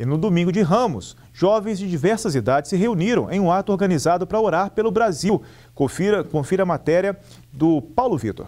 E no domingo de Ramos, jovens de diversas idades se reuniram em um ato organizado para orar pelo Brasil. Confira, confira a matéria do Paulo Vitor.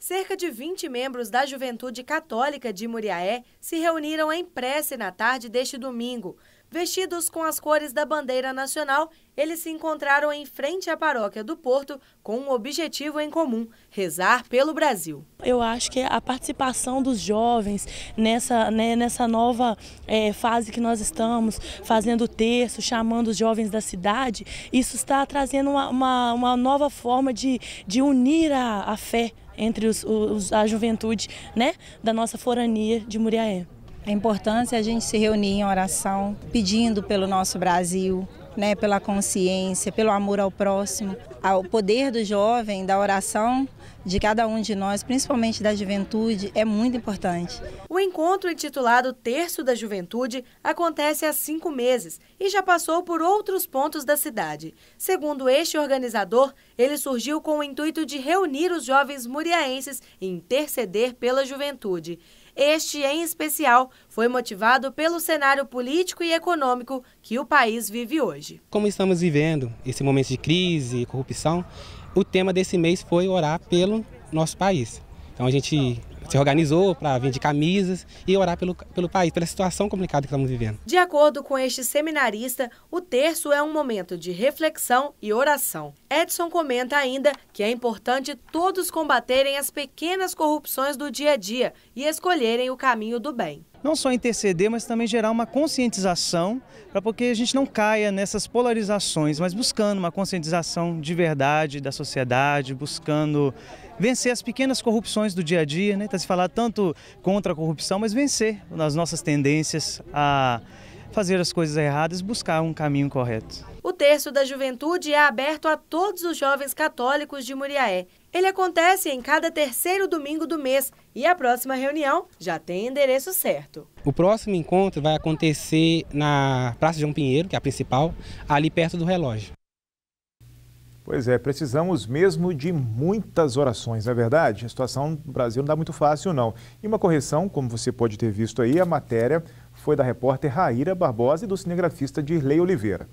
Cerca de 20 membros da Juventude Católica de Muriaé se reuniram em prece na tarde deste domingo Vestidos com as cores da bandeira nacional, eles se encontraram em frente à paróquia do Porto com um objetivo em comum: rezar pelo Brasil. Eu acho que a participação dos jovens nessa, né, nessa nova é, fase que nós estamos, fazendo terço, chamando os jovens da cidade, isso está trazendo uma, uma, uma nova forma de, de unir a, a fé entre os, os, a juventude né, da nossa forania de Muriaé. A importância é a gente se reunir em oração, pedindo pelo nosso Brasil, né, pela consciência, pelo amor ao próximo, ao poder do jovem, da oração de cada um de nós, principalmente da juventude, é muito importante. O encontro intitulado Terço da Juventude acontece há cinco meses e já passou por outros pontos da cidade. Segundo este organizador, ele surgiu com o intuito de reunir os jovens muriaenses e interceder pela juventude. Este, em especial, foi motivado pelo cenário político e econômico que o país vive hoje. Como estamos vivendo esse momento de crise e corrupção, o tema desse mês foi orar pelo nosso país. Então a gente se organizou para vir de camisas e orar pelo, pelo país, pela situação complicada que estamos vivendo. De acordo com este seminarista, o terço é um momento de reflexão e oração. Edson comenta ainda que é importante todos combaterem as pequenas corrupções do dia a dia e escolherem o caminho do bem. Não só interceder, mas também gerar uma conscientização para porque a gente não caia nessas polarizações, mas buscando uma conscientização de verdade da sociedade, buscando vencer as pequenas corrupções do dia a dia, né? Está se falando tanto contra a corrupção, mas vencer as nossas tendências a fazer as coisas erradas, buscar um caminho correto terço da juventude é aberto a todos os jovens católicos de Muriaé. Ele acontece em cada terceiro domingo do mês e a próxima reunião já tem endereço certo. O próximo encontro vai acontecer na Praça João Pinheiro, que é a principal, ali perto do relógio. Pois é, precisamos mesmo de muitas orações, não é verdade? A situação no Brasil não dá muito fácil, não. E uma correção, como você pode ter visto aí, a matéria foi da repórter Raíra Barbosa e do cinegrafista Dirley Oliveira.